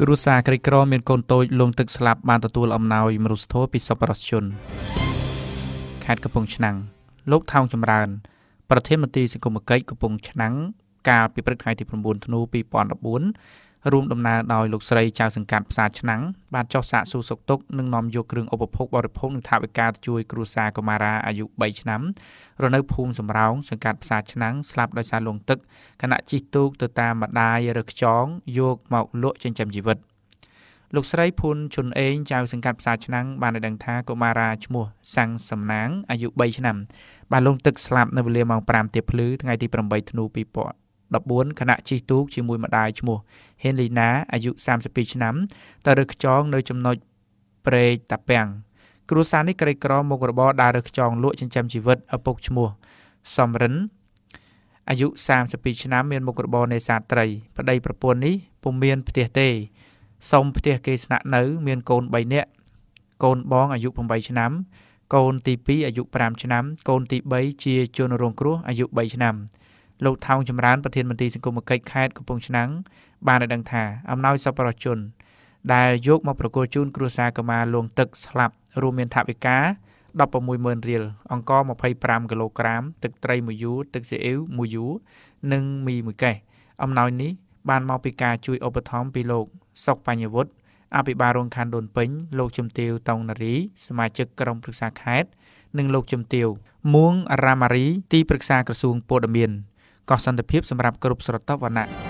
គ្រួសារក្រីក្រមានកូនតូចលងទឹកស្លាប់បានទទួល អំណោយមនុស្សធម៌ពីសប្បុរសជនខេត្តកំពង់ឆ្នាំងលោកថោងចម្រើនប្រធានមន្ត្រីសង្គមគិច្ចកំពង់ឆ្នាំងកាលពីព្រឹកថ្ងៃទី9ធ្នូ2014រួមដំណើរដោយលោកស្រីចៅសង្កាត់ផ្សារឆ្នាំងបានចុះសាកសួរសុខទុក្ខនិងនាំយកគ្រឿងឧបភោគបរិភោគនិងថវិកាទៅជួយគ្រួសារកុមារាអាយុ3ឆ្នាំរនៅ ភូមិសំរោងសង្កាត់ផ្សារឆ្នាំងស្លាប់ដោយសារលង់ទឹកខណៈជិះទូកទៅតាមម្ដាយរើខ្ចង យក មកលក់ចិញ្ចឹមជីវិតលោកស្រីភុនជុនអេងចៅសង្កាត់ផ្សារឆ្នាំងបានដឹងថាកុមារាឈ្មោះសាំងសំណាងអាយុ3ឆ្នាំបានលង់ទឹកស្លាប់នៅវេលាម៉ោង5ទៀបភ្លឺថ្ងៃទី8ធ្នូ2000 14ខណៈជិះទូកជាមួយម្ដាយឈ្មោះ Helena អាយុ32ឆ្នាំទៅរើសខ្ចង នៅចំណុចព្រែកតាពាំងគ្រួសារនេះក្រីក្រមុខរបរដើររើសខ្ចងលក់ចិញ្ចឹមជីវិតឪពុកឈ្មោះសំរិនអាយុ32ឆ្នាំមានមុខរបរនេសាទត្រីប្តីប្រពន្ធនេះពុំមានផ្ទះទេសុំផ្ទះគេស្នាក់នៅ មានកូន3នាក់កូនបងអាយុ8ឆ្នាំ កូនទី2អាយុ5ឆ្នាំកូនទី3ជាជនរងគ្រោះអាយុ3ឆ្នាំលោកថោងចម្រើនប្រធានមន្ត្រីសង្គមគិច្ចខេត្តកំពង់ឆ្នាំងបានឲ្យដឹងថាអំណោយសប្បុរសជន ដែលយកមកប្រគល់ជូនគ្រួសារកុមារលងទឹក ស្លាប់រួមមានថវិកា160000រៀលអង្ករ25គីឡូក្រាម ទឹកត្រីមួយយូរទឹកស៊ីអ៊ីវមួយយូរនិងមីមួយកេះអំណោយនេះបានមកពីការជួយឧបត្ថម្ភពីលោក សុកបញ្ញវុឌ្ឍអភិបាលរងខណ្ឌដូនពេញ លោកជំទាវតងនារីសមាជិកក្រុមប្រឹក្សាខេត្តនិងលោកជំទាវមួងរ៉ាម៉ារីទីប្រឹក្សាក្រសួងពលរដ្ឋកោះសន្តិភាពសម្រាប់គ្រប់ស្រទាប់វណ្ណៈ។